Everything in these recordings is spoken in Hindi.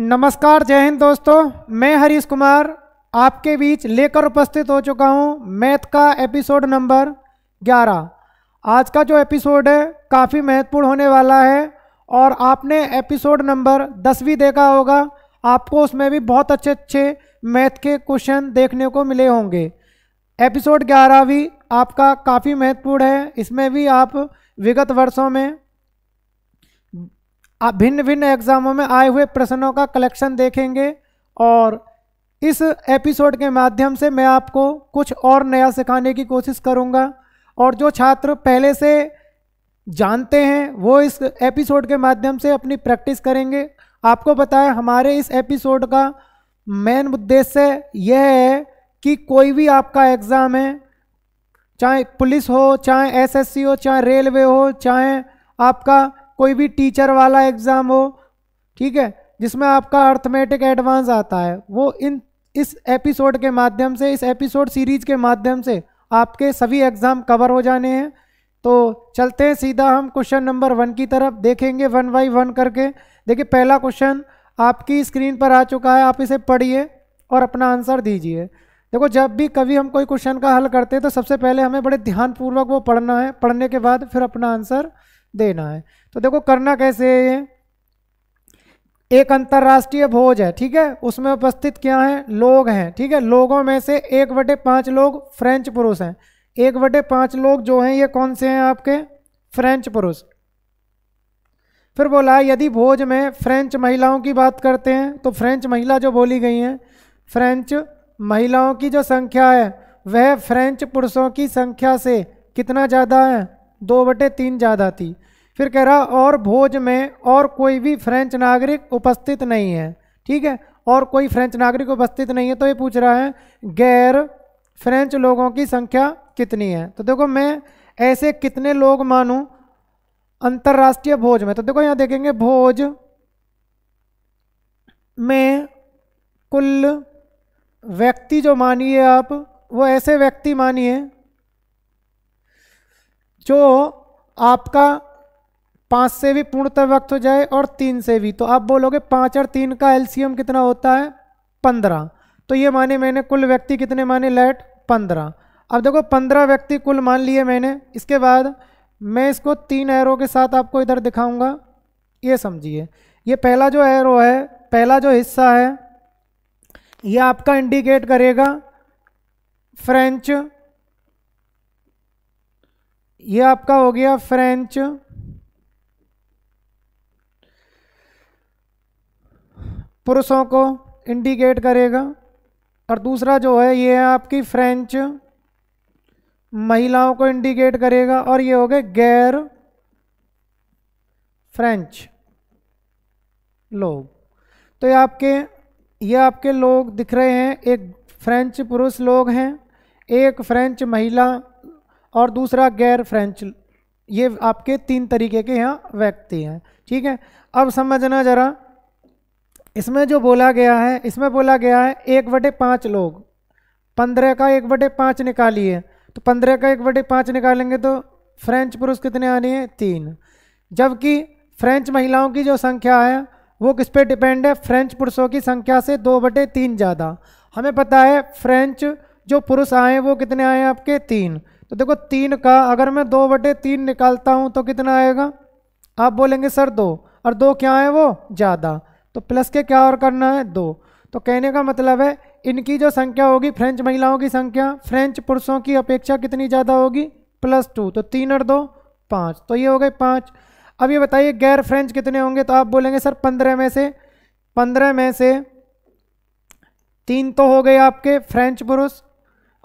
नमस्कार जय हिंद दोस्तों मैं हरीश कुमार आपके बीच लेकर उपस्थित हो चुका हूं मैथ का एपिसोड नंबर 11 आज का जो एपिसोड है काफ़ी महत्वपूर्ण होने वाला है और आपने एपिसोड नंबर 10 भी देखा होगा आपको उसमें भी बहुत अच्छे अच्छे मैथ के क्वेश्चन देखने को मिले होंगे एपिसोड 11 भी आपका काफ़ी महत्वपूर्ण है इसमें भी आप विगत वर्षों में आप भिन्न भिन्न एग्जामों में आए हुए प्रश्नों का कलेक्शन देखेंगे और इस एपिसोड के माध्यम से मैं आपको कुछ और नया सिखाने की कोशिश करूंगा और जो छात्र पहले से जानते हैं वो इस एपिसोड के माध्यम से अपनी प्रैक्टिस करेंगे आपको बताएं हमारे इस एपिसोड का मेन उद्देश्य यह है कि कोई भी आपका एग्ज़ाम है चाहे पुलिस हो चाहे एसएससी हो चाहे रेलवे हो चाहे आपका कोई भी टीचर वाला एग्ज़ाम हो ठीक है जिसमें आपका अर्थमेटिक एडवांस आता है वो इन इस एपिसोड के माध्यम से इस एपिसोड सीरीज के माध्यम से आपके सभी एग्ज़ाम कवर हो जाने हैं तो चलते हैं सीधा हम क्वेश्चन नंबर वन की तरफ देखेंगे वन बाई वन करके देखिए पहला क्वेश्चन आपकी स्क्रीन पर आ चुका है आप इसे पढ़िए और अपना आंसर दीजिए देखो जब भी कभी हम कोई क्वेश्चन का हल करते हैं तो सबसे पहले हमें बड़े ध्यानपूर्वक वो पढ़ना है पढ़ने के बाद फिर अपना आंसर देना है तो देखो करना कैसे है ये एक अंतर्राष्ट्रीय भोज है ठीक है उसमें उपस्थित क्या है लोग हैं ठीक है लोगों में से एक बटे पाँच लोग फ्रेंच पुरुष हैं एक बटे पाँच लोग जो हैं ये कौन से हैं आपके फ्रेंच पुरुष फिर बोला यदि भोज में फ्रेंच महिलाओं की बात करते हैं तो फ्रेंच महिला जो बोली गई हैं फ्रेंच महिलाओं की जो संख्या है वह फ्रेंच पुरुषों की संख्या से कितना ज़्यादा है दो बटे तीन ज़्यादा थी फिर कह रहा और भोज में और कोई भी फ्रेंच नागरिक उपस्थित नहीं है ठीक है और कोई फ्रेंच नागरिक उपस्थित नहीं है तो ये पूछ रहा है गैर फ्रेंच लोगों की संख्या कितनी है तो देखो मैं ऐसे कितने लोग मानूं अंतर्राष्ट्रीय भोज में तो देखो यहाँ देखेंगे भोज में कुल व्यक्ति जो मानिए आप वो ऐसे व्यक्ति मानिए जो आपका पाँच से भी पूर्णतः वक्त हो जाए और तीन से भी तो आप बोलोगे पाँच और तीन का एलसीएम कितना होता है पंद्रह तो ये माने मैंने कुल व्यक्ति कितने माने लेट पंद्रह अब देखो पंद्रह व्यक्ति कुल मान लिए मैंने इसके बाद मैं इसको तीन एरो के साथ आपको इधर दिखाऊंगा ये समझिए ये पहला जो एरो है पहला जो हिस्सा है ये आपका इंडिकेट करेगा फ्रेंच ये आपका हो गया फ्रेंच पुरुषों को इंडिकेट करेगा और दूसरा जो है ये है आपकी फ्रेंच महिलाओं को इंडिकेट करेगा और ये हो गए गैर फ्रेंच लोग तो ये आपके ये आपके लोग दिख रहे हैं एक फ्रेंच पुरुष लोग हैं एक फ्रेंच महिला और दूसरा गैर फ्रेंच ये आपके तीन तरीके के यहाँ व्यक्ति हैं ठीक है अब समझना ज़रा इसमें जो बोला गया है इसमें बोला गया है एक बटे पाँच लोग पंद्रह का एक बटे पाँच निकालिए तो पंद्रह का एक बटे पाँच निकालेंगे तो फ्रेंच पुरुष कितने आने हैं तीन जबकि फ्रेंच महिलाओं की जो संख्या है वो किस पे डिपेंड है फ्रेंच पुरुषों की संख्या से दो बटे तीन ज़्यादा हमें पता है फ्रेंच जो पुरुष आए हैं वो कितने आए हैं आपके तीन तो देखो तीन का अगर मैं दो बटे तीन निकालता हूँ तो कितना आएगा आप बोलेंगे सर दो और दो क्या है वो ज़्यादा तो प्लस के क्या और करना है दो तो कहने का मतलब है इनकी जो संख्या होगी फ्रेंच महिलाओं की संख्या फ्रेंच पुरुषों की अपेक्षा कितनी ज़्यादा होगी प्लस टू तो तीन और दो पाँच तो ये हो गए पाँच अब ये बताइए गैर फ्रेंच कितने होंगे तो आप बोलेंगे सर पंद्रह में से पंद्रह में से तीन तो हो गए आपके फ्रेंच पुरुष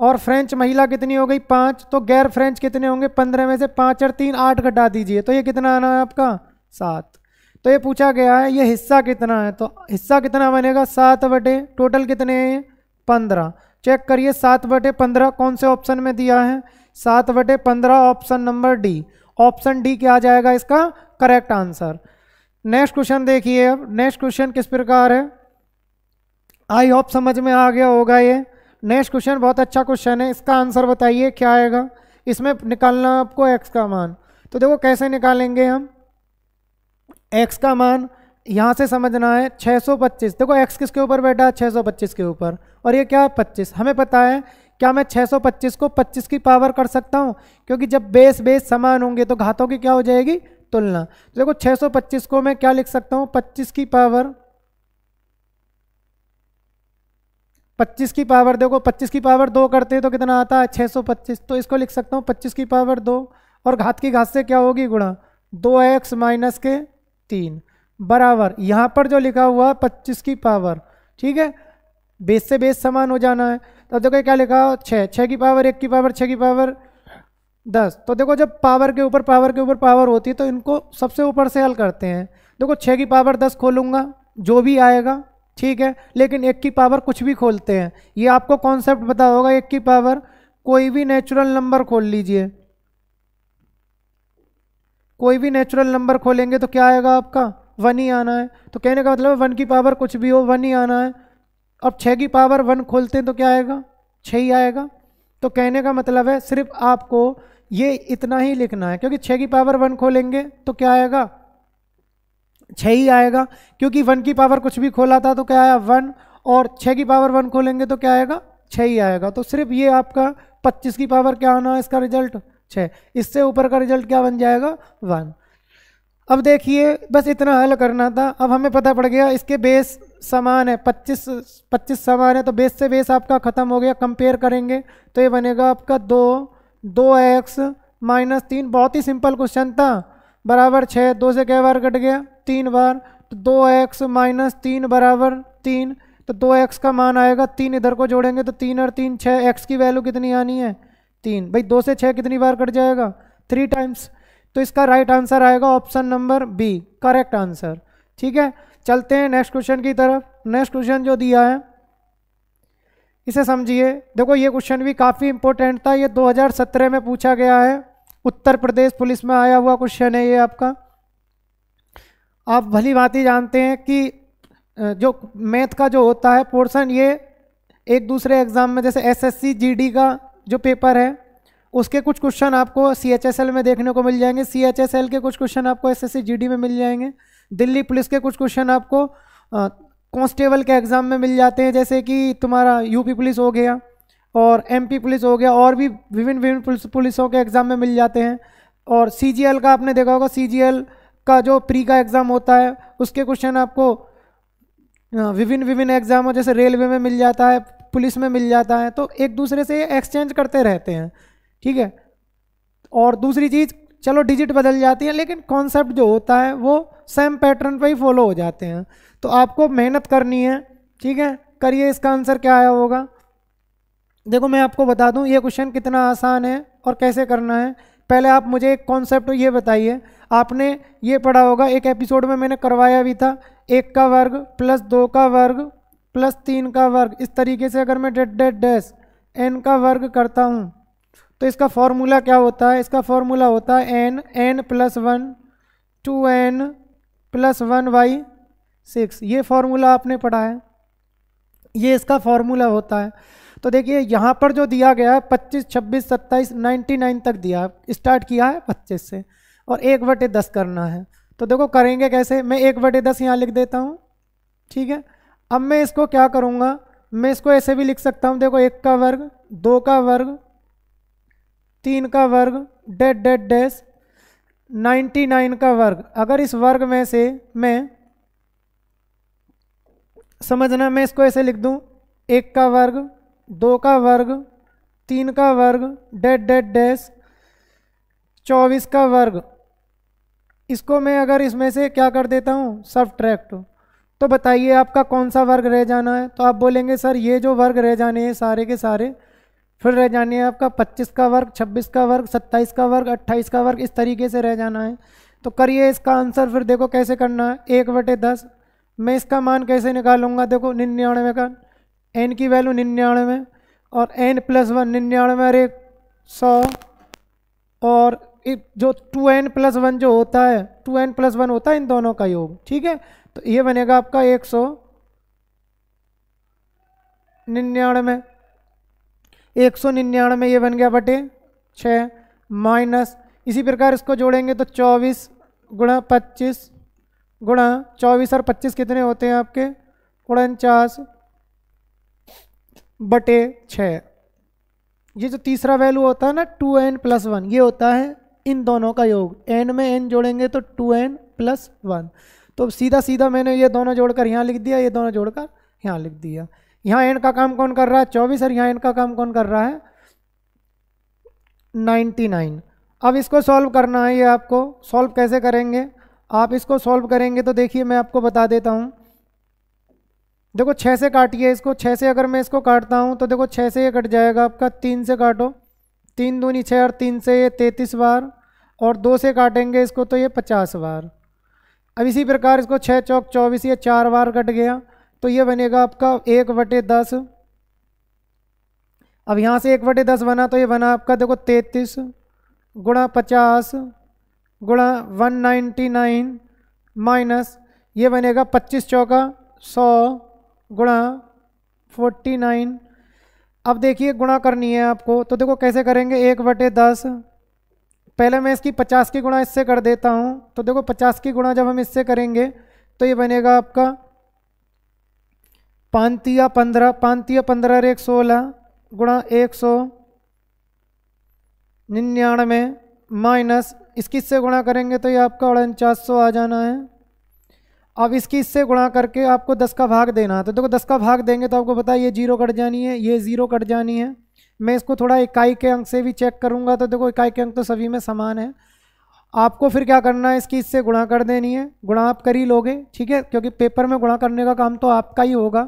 और फ्रेंच महिला कितनी हो गई पाँच तो गैर फ्रेंच कितने होंगे पंद्रह में से पाँच और तीन आठ घटा दीजिए तो ये कितना आना है आपका सात तो ये पूछा गया है ये हिस्सा कितना है तो हिस्सा कितना बनेगा सात बटे टोटल कितने हैं पंद्रह चेक करिए सात बटे पंद्रह कौन से ऑप्शन में दिया है सात बटे पंद्रह option number D option D क्या आ जाएगा इसका करेक्ट आंसर नेक्स्ट क्वेश्चन देखिए अब नेक्स्ट क्वेश्चन किस प्रकार है आई होप समझ में आ गया होगा ये नेक्स्ट क्वेश्चन बहुत अच्छा क्वेश्चन है इसका आंसर बताइए क्या आएगा इसमें निकालना आपको एक्स का मान तो देखो कैसे निकालेंगे हम एक्स का मान यहाँ से समझना है 625 देखो एक्स किसके ऊपर बैठा है 625 के ऊपर और ये क्या है 25 हमें पता है क्या मैं 625 को 25 की पावर कर सकता हूँ क्योंकि जब बेस बेस समान होंगे तो घातों की क्या हो जाएगी तुलना तो देखो 625 को मैं क्या लिख सकता हूँ 25 की पावर 25 की पावर देखो 25 की पावर दो करते हैं तो कितना आता है 625 तो इसको लिख सकता हूँ 25 की पावर दो और घात की घात से क्या होगी गुणा दो एक्स माइनस के तीन बराबर यहाँ पर जो लिखा हुआ है पच्चीस की पावर ठीक है बेस से बेस समान हो जाना है तो देखो क्या लिखा हो छः छः की पावर एक की पावर छः की पावर दस तो देखो जब पावर के ऊपर पावर के ऊपर पावर होती है तो इनको सबसे ऊपर से हल करते हैं देखो छः की पावर दस खोलूँगा जो भी आएगा ठीक है लेकिन एक की पावर कुछ भी खोलते हैं ये आपको कॉन्सेप्ट बता होगा एक की पावर कोई भी नेचुरल नंबर खोल लीजिए कोई भी नेचुरल नंबर खोलेंगे तो क्या आएगा आपका वन ही आना है तो कहने का मतलब है वन की पावर कुछ भी हो वन ही आना है अब छः की पावर वन खोलते हैं तो क्या आएगा छः ही आएगा तो कहने का मतलब है सिर्फ आपको ये इतना ही लिखना है क्योंकि छः की पावर वन खोलेंगे तो क्या आएगा छः ही आएगा क्योंकि वन की पावर कुछ भी खोला था तो क्या आया वन और छः की पावर वन खोलेंगे तो क्या आएगा छः ही आएगा तो सिर्फ ये आपका पच्चीस की पावर क्या आना है इसका रिजल्ट छः इससे ऊपर का रिजल्ट क्या बन जाएगा वन अब देखिए बस इतना हल करना था अब हमें पता पड़ गया इसके बेस समान है 25 25 समान है तो बेस से बेस आपका ख़त्म हो गया कंपेयर करेंगे तो ये बनेगा आपका दो दो एक्स माइनस तीन बहुत ही सिंपल क्वेश्चन था बराबर छः दो से कई बार कट गया तीन बार तो दो एक्स माइनस तीन बराबर तीन तो दो एक्स का मान आएगा तीन इधर को जोड़ेंगे तो तीन और तीन छः एक्स की वैल्यू कितनी आनी है तीन भाई दो से छः कितनी बार कट जाएगा थ्री टाइम्स तो इसका राइट right आंसर आएगा option number B correct answer ठीक है चलते हैं नेक्स्ट क्वेश्चन की तरफ नेक्स्ट क्वेश्चन जो दिया है इसे समझिए देखो ये क्वेश्चन भी काफ़ी इंपॉर्टेंट था ये 2017 में पूछा गया है उत्तर प्रदेश पुलिस में आया हुआ क्वेश्चन है ये आपका आप भली बात ही जानते हैं कि जो मैथ का जो होता है पोर्सन ये एक दूसरे एग्ज़ाम में जैसे एस एस का जो पेपर है उसके कुछ क्वेश्चन आपको सी एच एस एल में देखने को मिल जाएंगे सी एच एस एल के कुछ क्वेश्चन आपको S S C G D में मिल जाएंगे दिल्ली पुलिस के कुछ क्वेश्चन आपको कॉन्स्टेबल के एग्ज़ाम में मिल जाते हैं जैसे कि तुम्हारा यूपी पुलिस हो गया और एमपी पुलिस हो गया और भी विभिन्न विभिन्न पुलिस पुलिसों के एग्ज़ाम में मिल जाते हैं और एल का आपने देखा होगा एल का जो प्री का एग्ज़ाम होता है उसके क्वेश्चन आपको विभिन्न विभिन्न एग्ज़ामों जैसे रेलवे में मिल जाता है पुलिस में मिल जाता है तो एक दूसरे से एक्सचेंज करते रहते हैं ठीक है और दूसरी चीज़ चलो डिजिट बदल जाती है लेकिन कॉन्सेप्ट जो होता है वो सेम पैटर्न पर ही फॉलो हो जाते हैं तो आपको मेहनत करनी है ठीक है करिए इसका आंसर क्या आया होगा देखो मैं आपको बता दूं ये क्वेश्चन कितना आसान है और कैसे करना है पहले आप मुझे एक कॉन्सेप्ट ये बताइए आपने ये पढ़ा होगा एक एपिसोड में मैंने करवाया भी था एक का वर्ग प्लस दो का वर्ग प्लस तीन का वर्ग इस तरीके से अगर मैं डेड डेड डैश एन का वर्ग करता हूँ तो इसका फॉर्मूला क्या होता है इसका फॉर्मूला होता है N N plus one two N plus one by six ये फार्मूला आपने पढ़ा है ये इसका फार्मूला होता है तो देखिए यहाँ पर जो दिया गया है पच्चीस छब्बीस सत्ताईस नाइन्टी नाइन तक दिया स्टार्ट किया है पच्चीस से और एक बटे दस करना है तो देखो करेंगे कैसे मैं एक बटे दस यहाँ लिख देता हूँ ठीक है अब मैं इसको क्या करूँगा मैं इसको ऐसे भी लिख सकता हूँ देखो एक का वर्ग दो का वर्ग तीन का वर्ग डेड डेड डैश नाइन्टी नाइन का वर्ग अगर इस वर्ग में से मैं समझना मैं इसको ऐसे लिख दूँ एक का वर्ग दो का वर्ग तीन का वर्ग डेड डेड डैश चौबीस का वर्ग इसको मैं अगर इसमें से क्या कर देता हूँ सब ट्रैक्ट तो बताइए आपका कौन सा वर्ग रह जाना है तो आप बोलेंगे सर ये जो वर्ग रह जाने हैं सारे के सारे फिर रह जाने हैं आपका 25 का वर्ग 26 का वर्ग 27 का वर्ग 28 का वर्ग इस तरीके से रह जाना है तो करिए इसका आंसर फिर देखो कैसे करना है एक बटे दस मैं इसका मान कैसे निकालूंगा देखो निन्यानवे का एन की वैल्यू निन्यानवे और एन प्लस वन निन्यानवे और एक सौ और जो टू एन प्लस वन जो होता है टू एन प्लस वन होता है इन दोनों का योग ठीक है तो ये बनेगा आपका एक सौ निन्यानवे एक सौ निन्यानवे ये बन गया बटे छ माइनस इसी प्रकार इसको जोड़ेंगे तो चौबीस गुणा पच्चीस गुणा चौबीस और पच्चीस कितने होते हैं आपके उनचास बटे छः ये जो तीसरा वैल्यू होता है ना टू एन प्लस वन ये होता है इन दोनों का योग एन में एन जोड़ेंगे तो टू एन प्लस वन तो सीधा सीधा मैंने ये दोनों जोड़कर यहाँ लिख दिया ये दोनों जोड़कर यहाँ लिख दिया यहाँ एन का काम कौन कर रहा है चौबीस और यहाँ एन का काम कौन कर रहा है नाइन्टी नाइन अब इसको सॉल्व करना है ये आपको सॉल्व कैसे करेंगे आप इसको सॉल्व करेंगे तो देखिए मैं आपको बता देता हूँ देखो छः से काटिए इसको छः से अगर मैं इसको काटता हूँ तो देखो छः से ये कट जाएगा आपका तीन से काटो तीन दूनी छः और तीन से ये तैंतीस बार और दो से काटेंगे इसको तो ये पचास बार अब इसी प्रकार इसको छः चौक चौबीस ये चार बार कट गया तो ये बनेगा आपका एक बटे दस अब यहाँ से एक बटे दस बना तो ये बना आपका देखो तैंतीस गुणा पचास गुणा वन नाइन्टी नाइन माइनस ये बनेगा पच्चीस चौका सौ गुणा फोर्टी नाइन अब देखिए गुणा करनी है आपको तो देखो कैसे करेंगे एक बटे दस पहले मैं इसकी पचास की गुणा इससे कर देता हूँ तो देखो पचास की गुणा जब हम इससे करेंगे तो ये बनेगा आपका पानतिया पंद्रह पानतिया पंद्रह एक सोलह गुणा एक सौ निन्यानवे माइनस इसकी इससे गुणा करेंगे तो ये आपका उनचास सौ आ जाना है अब इसकी इससे गुणा करके आपको दस का भाग देना है तो देखो दस का भाग देंगे तो आपको पता है ये जीरो कट जानी है ये जीरो कट जानी है मैं इसको थोड़ा इकाई के अंक से भी चेक करूंगा तो देखो इकाई के अंक तो सभी में समान है आपको फिर क्या करना है इसकी इससे गुणा कर देनी है गुणा आप कर ही लोगे ठीक है क्योंकि पेपर में गुणा करने का काम तो आपका ही होगा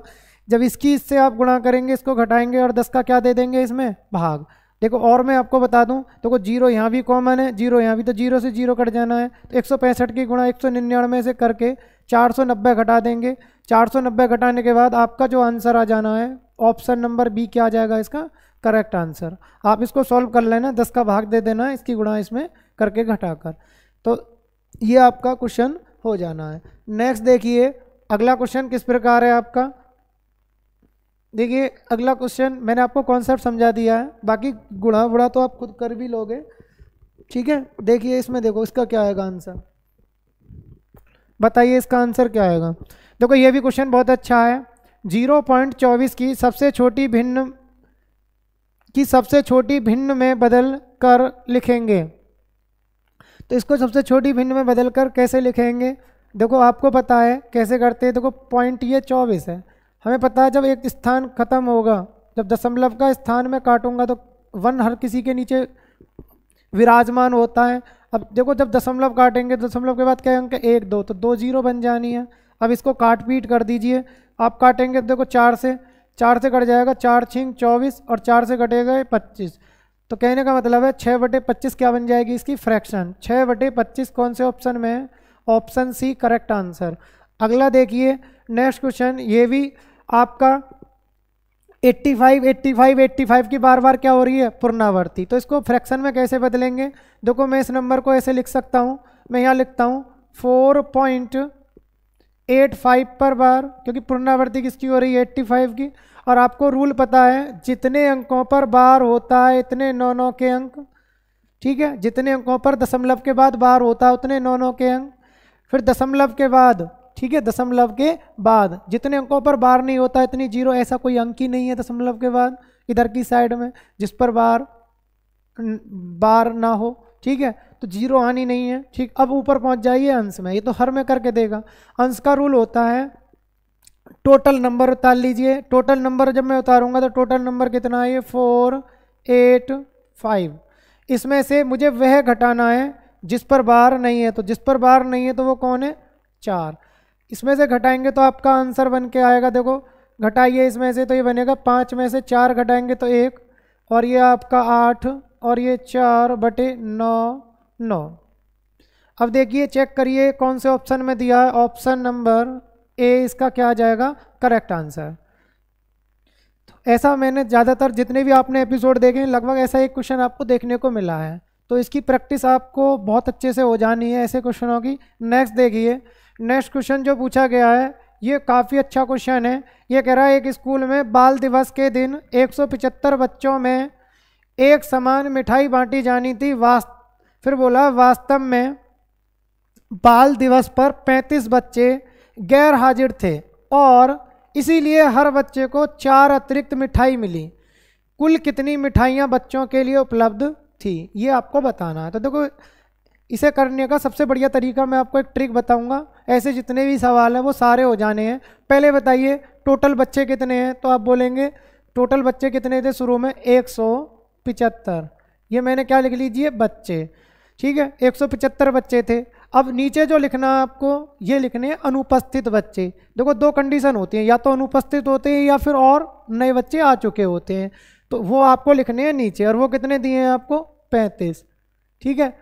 जब इसकी इससे आप गुणा करेंगे इसको घटाएंगे और दस का क्या दे देंगे इसमें भाग देखो और मैं आपको बता दूं देखो जीरो यहाँ भी कॉमन है जीरो यहाँ भी तो जीरो से जीरो कट जाना है तो एक सौ पैंसठ की गुणा एक सौ निन्यानवे से करके 490 घटा देंगे 490 घटाने के बाद आपका जो आंसर आ जाना है ऑप्शन नंबर बी क्या आ जाएगा इसका करेक्ट आंसर आप इसको सॉल्व कर लेना दस का भाग दे देना इसकी गुणा इसमें करके घटाकर तो ये आपका क्वेश्चन हो जाना है नेक्स्ट देखिए अगला क्वेश्चन किस प्रकार है आपका देखिए अगला क्वेश्चन मैंने आपको कॉन्सेप्ट समझा दिया है बाकी गुणा बुढ़ा तो आप खुद कर भी लोगे ठीक है देखिए इसमें देखो इसका क्या आएगा आंसर बताइए इसका आंसर क्या आएगा देखो ये भी क्वेश्चन बहुत अच्छा है जीरो पॉइंट चौबीस की सबसे छोटी भिन्न की सबसे छोटी भिन्न में बदल कर लिखेंगे तो इसको सबसे छोटी भिन्न में बदल कर कैसे लिखेंगे देखो आपको पता है कैसे करते हैं देखो पॉइंट ये चौबीस है हमें पता है जब एक स्थान खत्म होगा जब दशमलव का स्थान में काटूंगा तो वन हर किसी के नीचे विराजमान होता है अब देखो जब दशमलव काटेंगे दशमलव के बाद क्या अंक एक दो तो दो जीरो बन जानी है अब इसको काट पीट कर दीजिए आप काटेंगे तो देखो चार से चार से कट जाएगा चार छिंग चौबीस और चार से कटेगा पच्चीस तो कहने का मतलब है छः बटे पच्चीस क्या बन जाएगी इसकी फ्रैक्शन छः बटे पच्चीस कौन से ऑप्शन में है ऑप्शन सी करेक्ट आंसर अगला देखिए नेक्स्ट क्वेश्चन ये भी आपका 85 85 85 की बार बार क्या हो रही है पुनरावर्ती तो इसको फ्रैक्शन में कैसे बदलेंगे देखो मैं इस नंबर को ऐसे लिख सकता हूँ मैं यहाँ लिखता हूँ 4.85 पर बार क्योंकि पुनरावर्ती किसकी हो रही है 85 की और आपको रूल पता है जितने अंकों पर बार होता है इतने नौ नौ के अंक ठीक है जितने अंकों पर दशमलव के बाद बार होता है उतने नौ नौ के अंक फिर दशमलव के बाद ठीक है दशमलव के बाद जितने अंकों पर बार नहीं होता इतनी जीरो ऐसा कोई अंक ही नहीं है दशमलव के बाद इधर की साइड में जिस पर बार बार ना हो ठीक है तो जीरो आनी नहीं है ठीक अब ऊपर पहुंच जाइए अंश में ये तो हर में करके देगा अंश का रूल होता है टोटल नंबर उतार लीजिए टोटल नंबर जब मैं उतारूंगा तो टोटल नंबर कितना है ये फोर एट फाइव इसमें से मुझे वह घटाना है जिस पर बार नहीं है तो जिस पर बार नहीं है तो वो कौन है चार इसमें से घटाएंगे तो आपका आंसर बन के आएगा देखो घटाइए इसमें से तो ये बनेगा पाँच में से चार घटाएंगे तो एक और ये आपका आठ और ये चार बटे नौ नौ अब देखिए चेक करिए कौन से ऑप्शन में दिया है ऑप्शन नंबर ए इसका क्या आ जाएगा करेक्ट आंसर तो ऐसा मैंने ज़्यादातर जितने भी आपने एपिसोड देखे हैं लगभग ऐसा एक क्वेश्चन आपको देखने को मिला है तो इसकी प्रैक्टिस आपको बहुत अच्छे से हो जानी है ऐसे क्वेश्चनों की नेक्स्ट देखिए नेक्स्ट क्वेश्चन जो पूछा गया है ये काफ़ी अच्छा क्वेश्चन है ये कह रहा है एक स्कूल में बाल दिवस के दिन एक बच्चों में एक समान मिठाई बांटी जानी थी वास्त फिर बोला वास्तव में बाल दिवस पर 35 बच्चे गैर हाजिर थे और इसीलिए हर बच्चे को चार अतिरिक्त मिठाई मिली कुल कितनी मिठाइयाँ बच्चों के लिए उपलब्ध थी ये आपको बताना है तो देखो इसे करने का सबसे बढ़िया तरीका मैं आपको एक ट्रिक बताऊंगा ऐसे जितने भी सवाल हैं वो सारे हो जाने हैं पहले बताइए टोटल बच्चे कितने हैं तो आप बोलेंगे टोटल बच्चे कितने थे शुरू में एक ये मैंने क्या लिख लीजिए बच्चे ठीक है एक बच्चे थे अब नीचे जो लिखना है आपको ये लिखने हैं अनुपस्थित बच्चे देखो दो कंडीशन होती हैं या तो अनुपस्थित होते हैं या फिर और नए बच्चे आ चुके होते हैं तो वो आपको लिखने हैं नीचे और वो कितने दिए हैं आपको पैंतीस ठीक है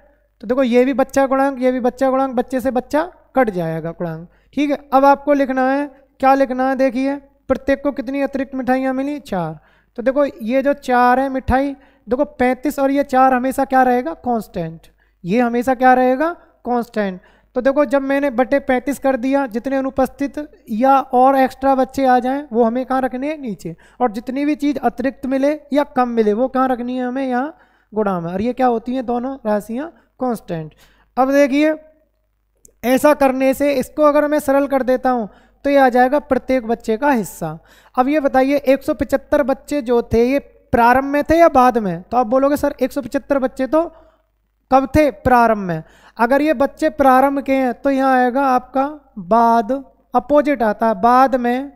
तो देखो ये भी बच्चा गुणांक ये भी बच्चा गुणांक बच्चे से बच्चा कट जाएगा गुणांक ठीक है अब आपको लिखना है क्या लिखना है देखिए प्रत्येक को कितनी अतिरिक्त मिठाइयाँ मिली चार तो देखो ये जो चार है मिठाई देखो पैंतीस और ये चार हमेशा क्या रहेगा कॉन्स्टेंट ये हमेशा क्या रहेगा कॉन्स्टेंट तो देखो जब मैंने बटे पैंतीस कर दिया जितने अनुपस्थित या और एक्स्ट्रा बच्चे आ जाएं वो हमें कहाँ रखने हैं नीचे और जितनी भी चीज़ अतिरिक्त मिले या कम मिले वो कहाँ रखनी है हमें यहाँ गुणा में और ये क्या होती हैं दोनों राशियाँ कांस्टेंट अब देखिए ऐसा करने से इसको अगर मैं सरल कर देता हूँ तो ये आ जाएगा प्रत्येक बच्चे का हिस्सा अब ये बताइए 175 बच्चे जो थे ये प्रारंभ में थे या बाद में तो आप बोलोगे सर 175 बच्चे तो कब थे प्रारंभ में अगर ये बच्चे प्रारंभ के हैं तो यहाँ आएगा आपका बाद अपोजिट आता है बाद में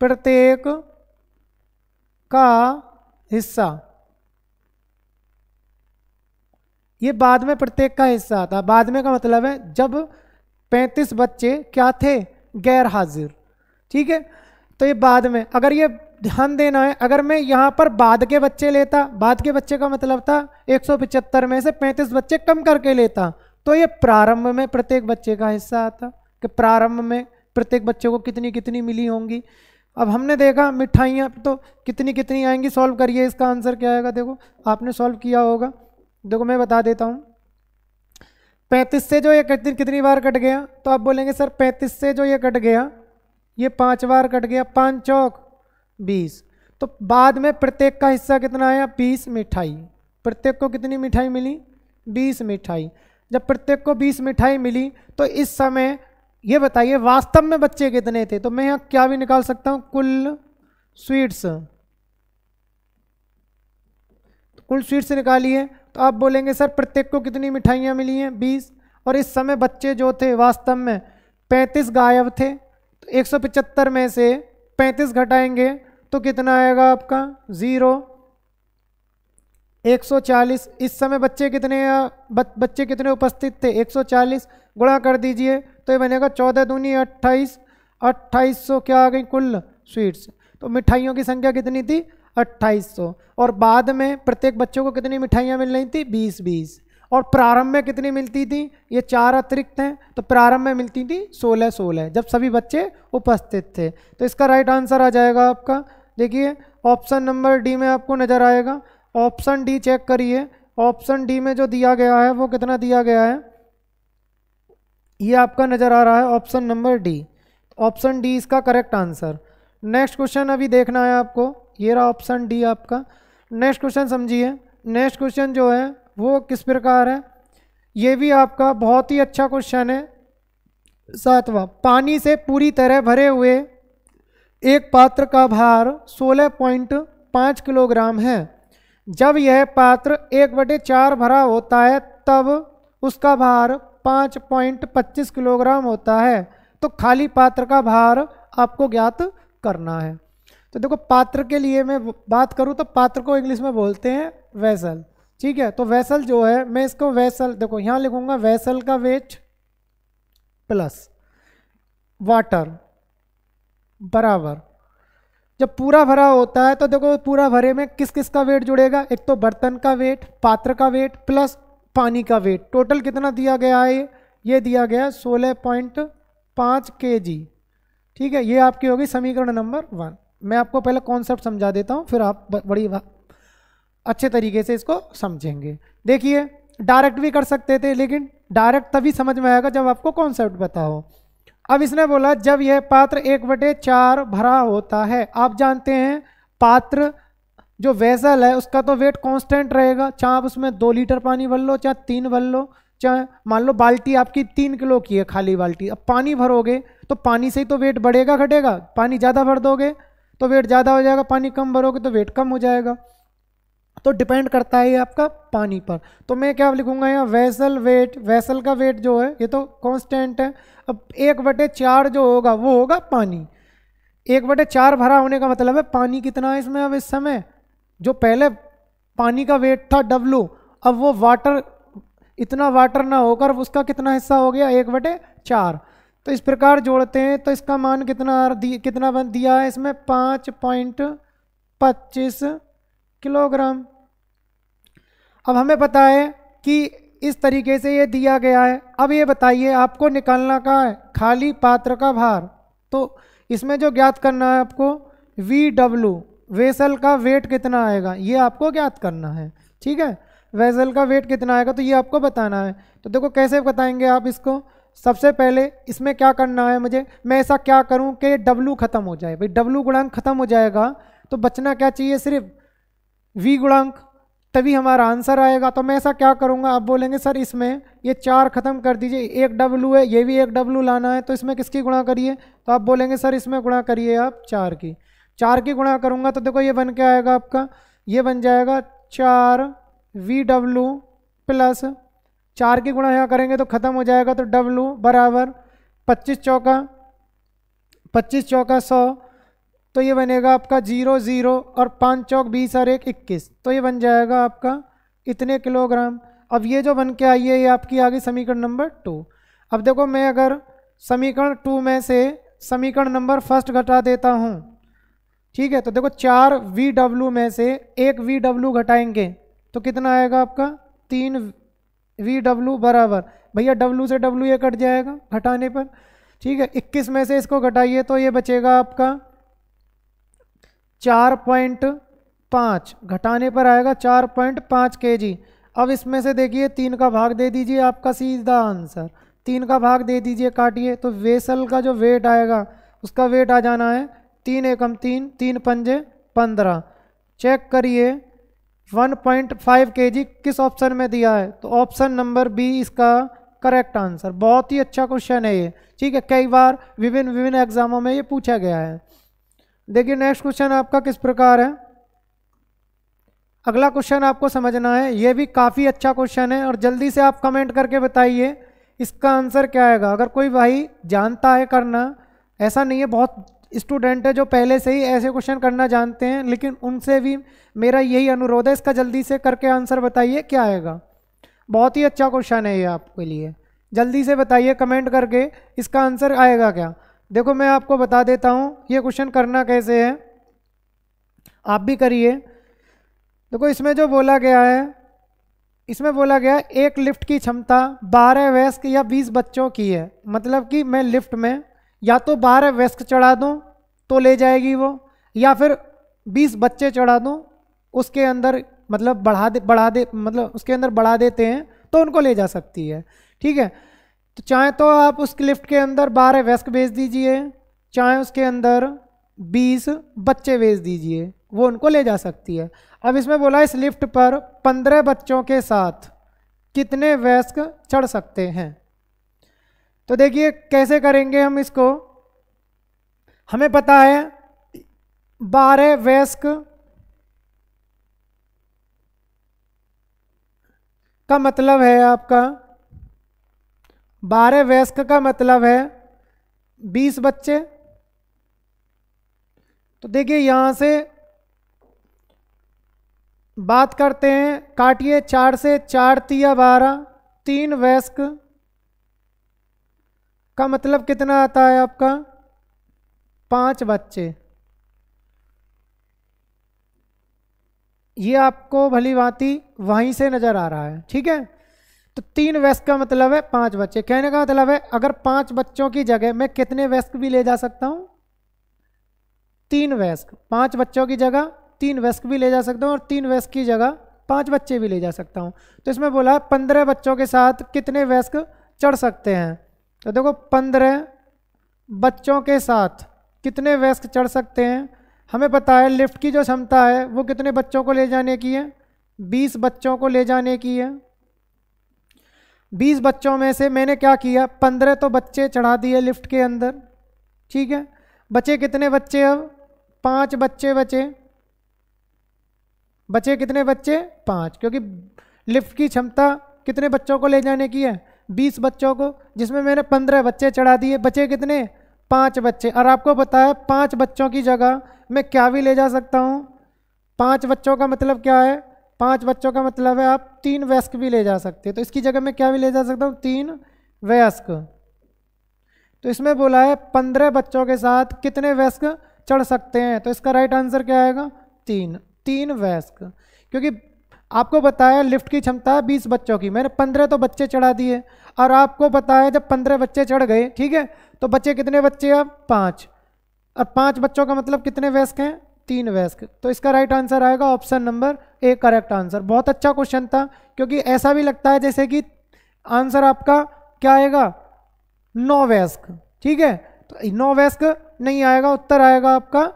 प्रत्येक का हिस्सा ये बाद में प्रत्येक का हिस्सा आता बाद में का मतलब है जब पैंतीस बच्चे क्या थे गैर हाजिर ठीक है तो ये बाद में अगर ये ध्यान देना है अगर मैं यहाँ पर बाद के बच्चे लेता बाद के बच्चे का मतलब था एक में से 35 बच्चे कम करके लेता तो ये प्रारंभ में प्रत्येक बच्चे का हिस्सा आता कि प्रारंभ में प्रत्येक बच्चे को कितनी कितनी मिली होंगी अब हमने देखा मिठाइयाँ तो कितनी कितनी आएंगी सॉल्व करिए इसका आंसर क्या आएगा देखो आपने सॉल्व किया होगा देखो मैं बता देता हूँ पैंतीस से जो ये कितनी कितनी बार कट गया तो आप बोलेंगे सर पैंतीस से जो ये कट गया ये पाँच बार कट गया पाँच चौक बीस तो बाद में प्रत्येक का हिस्सा कितना आया बीस मिठाई प्रत्येक को कितनी मिठाई मिली बीस मिठाई जब प्रत्येक को बीस मिठाई मिली तो इस समय ये बताइए वास्तव में बच्चे कितने थे तो मैं यहाँ क्या भी निकाल सकता हूँ कुल स्वीट्स कुल स्वीट्स निकाली है तो आप बोलेंगे सर प्रत्येक को कितनी मिठाइयाँ मिली हैं बीस और इस समय बच्चे जो थे वास्तव में पैंतीस गायब थे तो एक सौ पचहत्तर में से पैंतीस घटाएंगे तो कितना आएगा आपका ज़ीरो 140 इस समय बच्चे कितने बच्चे कितने उपस्थित थे 140 गुणा कर दीजिए तो ये बनेगा चौदह दूनी अट्ठाईस अट्ठाईस सौ क्या आ गई कुल स्वीट्स तो मिठाइयों की संख्या कितनी थी अट्ठाईस और बाद में प्रत्येक बच्चों को कितनी मिठाइयाँ मिल रही थी बीस बीस और प्रारंभ में कितनी मिलती थी ये चार अतिरिक्त हैं तो प्रारंभ में मिलती थी सोलह सोलह जब सभी बच्चे उपस्थित थे तो इसका राइट आंसर आ जाएगा आपका देखिए ऑप्शन नंबर डी में आपको नज़र आएगा ऑप्शन डी चेक करिए ऑप्शन डी में जो दिया गया है वो कितना दिया गया है ये आपका नज़र आ रहा है option number D option D इसका करेक्ट आंसर नेक्स्ट क्वेश्चन अभी देखना है आपको ये रहा ऑप्शन डी आपका नेक्स्ट क्वेश्चन समझिए नेक्स्ट क्वेश्चन जो है वो किस प्रकार है ये भी आपका बहुत ही अच्छा क्वेश्चन है सातवां पानी से पूरी तरह भरे हुए एक पात्र का भार 16.5 किलोग्राम है जब यह पात्र एक बटे चार भरा होता है तब उसका भार 5.25 किलोग्राम होता है तो खाली पात्र का भार आपको ज्ञात करना है तो देखो पात्र के लिए मैं बात करूँ तो पात्र को इंग्लिश में बोलते हैं वैसल ठीक है तो वैसल जो है मैं इसको वैसल देखो यहाँ लिखूंगा वैसल का वेट प्लस वाटर बराबर जब पूरा भरा होता है तो देखो पूरा भरे में किस किस का वेट जुड़ेगा एक तो बर्तन का वेट पात्र का वेट प्लस पानी का वेट टोटल कितना दिया गया है ये दिया गया है सोलह पॉइंट पाँच के जी ठीक है ये आपकी होगी समीकरण नंबर वन मैं आपको पहले कॉन्सेप्ट समझा देता हूँ फिर आप बड़ी अच्छे तरीके से इसको समझेंगे देखिए डायरेक्ट भी कर सकते थे लेकिन डायरेक्ट तभी समझ में आएगा जब आपको कॉन्सेप्ट बताओ अब इसने बोला जब यह पात्र एक बटे चार भरा होता है आप जानते हैं पात्र जो वेसल है उसका तो वेट कांस्टेंट रहेगा चाहे आप उसमें दो लीटर पानी भर लो चाहे तीन भर लो चाहे मान लो बाल्टी आपकी तीन किलो की है खाली बाल्टी अब पानी भरोगे तो पानी से ही तो वेट बढ़ेगा घटेगा पानी ज़्यादा भर दोगे तो वेट ज़्यादा हो जाएगा पानी कम भरोगे तो वेट कम हो जाएगा तो डिपेंड करता है ये आपका पानी पर तो मैं क्या लिखूंगा यहाँ वैसल वेट वैसल का वेट जो है ये तो कांस्टेंट है अब एक बटे चार जो होगा वो होगा पानी एक बटे चार भरा होने का मतलब है पानी कितना है इसमें अब इस समय जो पहले पानी का वेट था डब्लू अब वो वाटर इतना वाटर ना होकर उसका कितना हिस्सा हो गया एक बटे चार तो इस प्रकार जोड़ते हैं तो इसका मान कितना कितना बन दिया है इसमें पाँच पॉइंट पच्चीस किलोग्राम अब हमें पता है कि इस तरीके से ये दिया गया है अब ये बताइए आपको निकालना कहाँ है खाली पात्र का भार तो इसमें जो ज्ञात करना है आपको वी डब्लू वेसल का वेट कितना आएगा ये आपको ज्ञात करना है ठीक है वेसल का वेट कितना आएगा तो ये आपको बताना है तो देखो कैसे बताएंगे आप इसको सबसे पहले इसमें क्या करना है मुझे मैं ऐसा क्या करूं कि डब्लू खत्म हो जाए भाई डब्लू गुणांक खत्म हो जाएगा तो बचना क्या चाहिए सिर्फ वी गुणांक तभी हमारा आंसर आएगा तो मैं ऐसा क्या करूँगा आप बोलेंगे सर इसमें ये चार ख़त्म कर दीजिए एक डब्लू है ये भी एक डब्लू लाना है तो इसमें किसकी गुणा करिए तो आप बोलेंगे सर इसमें गुणा करिए आप चार की चार की गुणा करूँगा तो देखो ये बन के आएगा आपका ये बन जाएगा चार वी डब्लू प्लस चार की गुणा यहाँ करेंगे तो खत्म हो जाएगा तो डब्लू बराबर पच्चीस चौका पच्चीस चौका सौ तो ये बनेगा आपका जीरो ज़ीरो और पाँच चौक बीस और एक इक्कीस तो ये बन जाएगा आपका इतने किलोग्राम अब ये जो बन के आई है ये आपकी आ गई समीकरण नंबर टू अब देखो मैं अगर समीकरण टू में से समीकरण नंबर फर्स्ट घटा देता हूँ ठीक है तो देखो चार वी डब्लू में से एक वी डब्लू घटाएंगे तो कितना आएगा आपका तीन वी डब्लू बराबर भैया डब्लू से डब्लू ये कट जाएगा घटाने पर ठीक है इक्कीस में से इसको घटाइए तो ये बचेगा आपका चार पॉइंट पाँच घटाने पर आएगा चार पॉइंट पाँच के जी अब इसमें से देखिए तीन का भाग दे दीजिए आपका सीधा आंसर तीन का भाग दे दीजिए काटिए तो वेसल का जो वेट आएगा उसका वेट आ जाना है तीन एकम तीन तीन पंजे पंद्रह चेक करिए 1.5 केजी किस ऑप्शन में दिया है तो ऑप्शन नंबर बी इसका करेक्ट आंसर बहुत ही अच्छा क्वेश्चन है ये ठीक है कई बार विभिन्न विभिन्न एग्जामों में ये पूछा गया है देखिए नेक्स्ट क्वेश्चन आपका किस प्रकार है अगला क्वेश्चन आपको समझना है ये भी काफ़ी अच्छा क्वेश्चन है और जल्दी से आप कमेंट करके बताइए इसका आंसर क्या आएगा अगर कोई भाई जानता है करना ऐसा नहीं है बहुत स्टूडेंट है जो पहले से ही ऐसे क्वेश्चन करना जानते हैं लेकिन उनसे भी मेरा यही अनुरोध है इसका जल्दी से करके आंसर बताइए क्या आएगा बहुत ही अच्छा क्वेश्चन है ये आपके लिए जल्दी से बताइए कमेंट करके इसका आंसर आएगा क्या देखो मैं आपको बता देता हूँ ये क्वेश्चन करना कैसे है आप भी करिए देखो इसमें जो बोला गया है इसमें बोला गया एक लिफ्ट की क्षमता बारह वयस्क या बीस बच्चों की है मतलब कि मैं लिफ्ट में या तो बारह वयस्क चढ़ा दूँ तो ले जाएगी वो या फिर बीस बच्चे चढ़ा दूँ उसके अंदर मतलब बढ़ा दे बढ़ा दे मतलब उसके अंदर बढ़ा देते हैं तो उनको ले जा सकती है ठीक है तो चाहे तो आप उस लिफ्ट के अंदर बारह वयस्क भेज दीजिए चाहे उसके अंदर बीस बच्चे भेज दीजिए वो उनको ले जा सकती है अब इसमें बोला इस लिफ्ट पर पंद्रह बच्चों के साथ कितने वयस्क चढ़ सकते हैं तो देखिए कैसे करेंगे हम इसको हमें पता है बारह वयस्क का मतलब है आपका बारह वयस्क का मतलब है बीस बच्चे तो देखिए यहाँ से बात करते हैं काटिए चार से चार तिया बारह तीन वयस्क का मतलब कितना आता है आपका पांच बच्चे ये आपको भली भांति वहीं से नजर आ रहा है ठीक है तो तीन वेस्क का मतलब है पांच बच्चे कहने का मतलब है अगर पांच बच्चों की जगह मैं कितने वेस्क भी ले जा सकता हूं तीन वैस्क पांच बच्चों की जगह तीन वेस्क भी ले जा सकता हूं और तीन वेस्क की जगह पांच बच्चे भी ले जा सकता हूं तो इसमें बोला पंद्रह बच्चों के साथ कितने वेस्क चढ़ सकते हैं तो देखो पंद्रह बच्चों के साथ कितने वयस्क चढ़ सकते हैं हमें पता है लिफ्ट की जो क्षमता है वो कितने बच्चों को ले जाने की है बीस बच्चों को ले जाने की है बीस बच्चों में से मैंने क्या किया पंद्रह तो बच्चे चढ़ा दिए लिफ्ट के अंदर ठीक है बचे कितने बच्चे अब पाँच बच्चे बचे बचे कितने बच्चे पाँच क्योंकि लिफ्ट की क्षमता कितने बच्चों को ले जाने की है बीस बच्चों को जिसमें मैंने पंद्रह बच्चे चढ़ा दिए बचे कितने पाँच बच्चे और आपको पता है पाँच बच्चों की जगह मैं क्या भी ले जा सकता हूँ पाँच बच्चों का मतलब क्या है पाँच बच्चों का मतलब है आप तीन वयस्क भी ले जा सकते हैं तो इसकी जगह मैं क्या भी ले जा सकता हूँ तीन वयस्क तो इसमें बोला है पंद्रह बच्चों के साथ कितने वयस्क चढ़ सकते हैं तो इसका राइट आंसर क्या आएगा तीन तीन वयस्क क्योंकि आपको बताया लिफ्ट की क्षमता बीस बच्चों की मैंने पंद्रह तो बच्चे चढ़ा दिए और आपको बताया जब पंद्रह बच्चे चढ़ गए ठीक है तो बच्चे कितने बच्चे अब पाँच और पाँच बच्चों का मतलब कितने वैस्क हैं तीन वैस्क तो इसका राइट आंसर आएगा option number A correct answer बहुत अच्छा क्वेश्चन था क्योंकि ऐसा भी लगता है जैसे कि आंसर आपका क्या आएगा नौ वैस्क ठीक है तो नौ वैस्क नहीं आएगा उत्तर आएगा आपका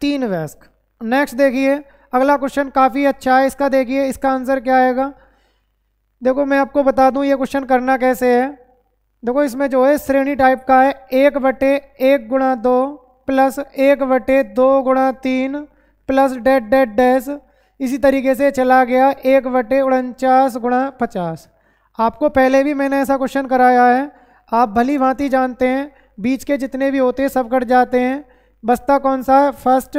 तीन वैस्क नेक्स्ट देखिए अगला क्वेश्चन काफ़ी अच्छा है इसका देखिए इसका आंसर क्या आएगा देखो मैं आपको बता दूं ये क्वेश्चन करना कैसे है देखो इसमें जो है श्रेणी टाइप का है एक बटे एक गुणा दो प्लस एक बटे दो गुणा तीन प्लस डेड डेड डैस इसी तरीके से चला गया एक बटे उनचास गुणा पचास आपको पहले भी मैंने ऐसा क्वेश्चन कराया है आप भली भांति जानते हैं बीच के जितने भी होते हैं सब कट जाते हैं बस्ता कौन सा है फर्स्ट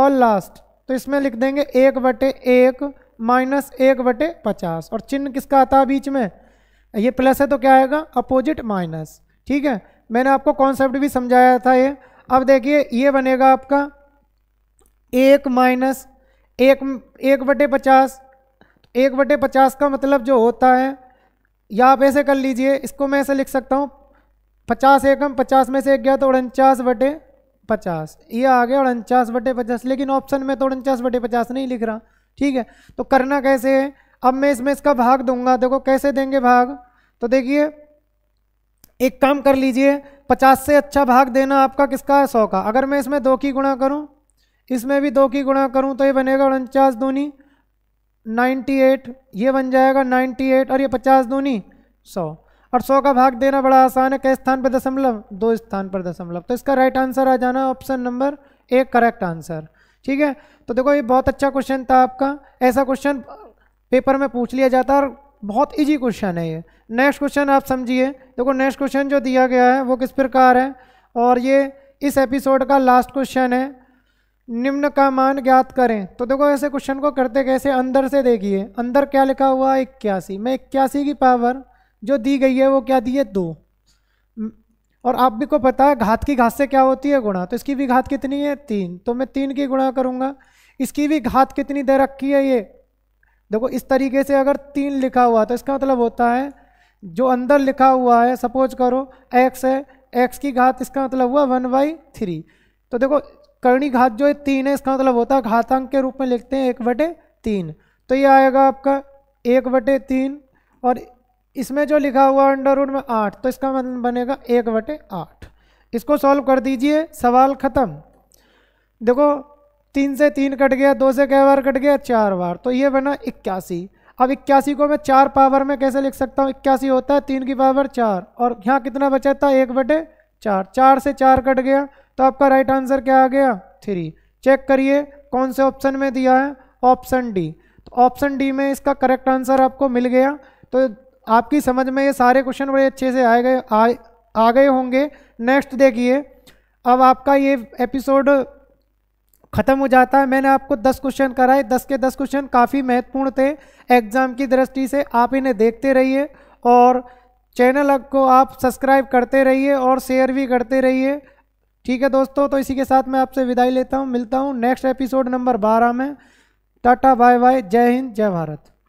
और लास्ट तो इसमें लिख देंगे एक बटे एक माइनस एक बटे पचास और चिन्ह किसका आता है बीच में ये प्लस है तो क्या आएगा अपोजिट माइनस ठीक है मैंने आपको कॉन्सेप्ट भी समझाया था ये अब देखिए ये बनेगा आपका एक माइनस एक एक बटे पचास एक बटे पचास का मतलब जो होता है या आप ऐसे कर लीजिए इसको मैं ऐसे लिख सकता हूँ पचास एकम पचास में से एक गया तो उनचास बटे पचास ये आ गया उनचास बटे पचास लेकिन ऑप्शन में तो उनचास बटे पचास नहीं लिख रहा ठीक है तो करना कैसे है अब मैं इसमें इसका भाग दूंगा देखो कैसे देंगे भाग तो देखिए एक काम कर लीजिए पचास से अच्छा भाग देना आपका किसका है सौ का अगर मैं इसमें दो की गुणा करूँ इसमें भी दो की गुणा करूँ तो ये बनेगा उनचास दूनी नाइन्टी एट ये बन जाएगा नाइन्टी एट और ये पचास दूनी सौ और सौ का भाग देना बड़ा आसान है कई स्थान पर दशमलव दो स्थान पर दशमलव तो इसका राइट आंसर आ जाना ऑप्शन नंबर एक करेक्ट आंसर ठीक है तो देखो ये बहुत अच्छा क्वेश्चन था आपका ऐसा क्वेश्चन पेपर में पूछ लिया जाता है और बहुत इजी क्वेश्चन है ये नेक्स्ट क्वेश्चन आप समझिए देखो नेक्स्ट क्वेश्चन जो दिया गया है वो किस प्रकार है और ये इस एपिसोड का लास्ट क्वेश्चन है निम्न का मान ज्ञात करें तो देखो ऐसे क्वेश्चन को करते कैसे अंदर से देखिए अंदर क्या लिखा हुआ है इक्यासी मैं इक्यासी की पावर जो दी गई है वो क्या दी है दो और आप भी को पता है घात की घात से क्या होती है गुणा तो इसकी भी घात कितनी है तीन तो मैं तीन की गुणा करूँगा इसकी भी घात कितनी दे रखी है ये देखो इस तरीके से अगर तीन लिखा हुआ तो इसका मतलब होता है जो अंदर लिखा हुआ है सपोज करो एक्स है एक्स की घात इसका मतलब हुआ वन बाई थ्री तो देखो करणी घात जो है तीन है इसका मतलब होता है घातांक के रूप में लिखते हैं एक बटे तीन तो ये आएगा आपका एक बटे तीन और इसमें जो लिखा हुआ अंडर रूट में आठ तो इसका मतलब बनेगा एक बटे आठ इसको सॉल्व कर दीजिए सवाल ख़त्म देखो तीन से तीन कट गया दो से कई बार कट गया चार बार तो ये बना इक्यासी अब इक्यासी को मैं चार पावर में कैसे लिख सकता हूँ इक्यासी होता है तीन की पावर चार और यहाँ कितना बचा था एक बटे चार चार से चार कट गया तो आपका राइट आंसर क्या आ गया थ्री चेक करिए कौन से ऑप्शन में दिया है ऑप्शन डी तो ऑप्शन डी में इसका करेक्ट आंसर आपको मिल गया तो आपकी समझ में ये सारे क्वेश्चन बड़े अच्छे से आए गए आ, आ गए होंगे नेक्स्ट देखिए अब आपका ये एपिसोड ख़त्म हो जाता है मैंने आपको दस क्वेश्चन कराए दस के दस क्वेश्चन काफ़ी महत्वपूर्ण थे एग्ज़ाम की दृष्टि से आप इन्हें देखते रहिए और चैनल को आप सब्सक्राइब करते रहिए और शेयर भी करते रहिए ठीक है दोस्तों तो इसी के साथ मैं आपसे विदाई लेता हूँ मिलता हूँ नेक्स्ट एपिसोड नंबर बारह में टाटा बाय बाय जय हिंद जय भारत